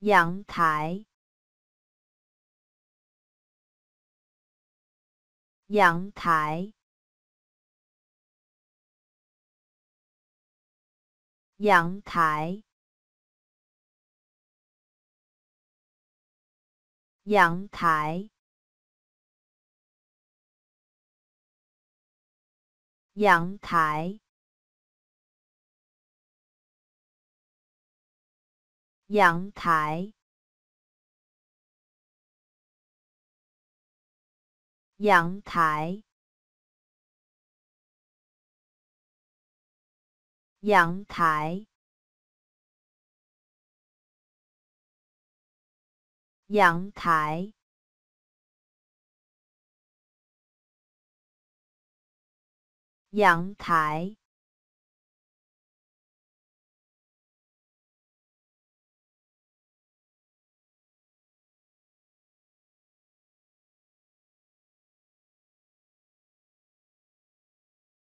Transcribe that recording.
阳台，阳台，阳台，阳台，阳台。阳台，阳台，阳台，阳台，阳台。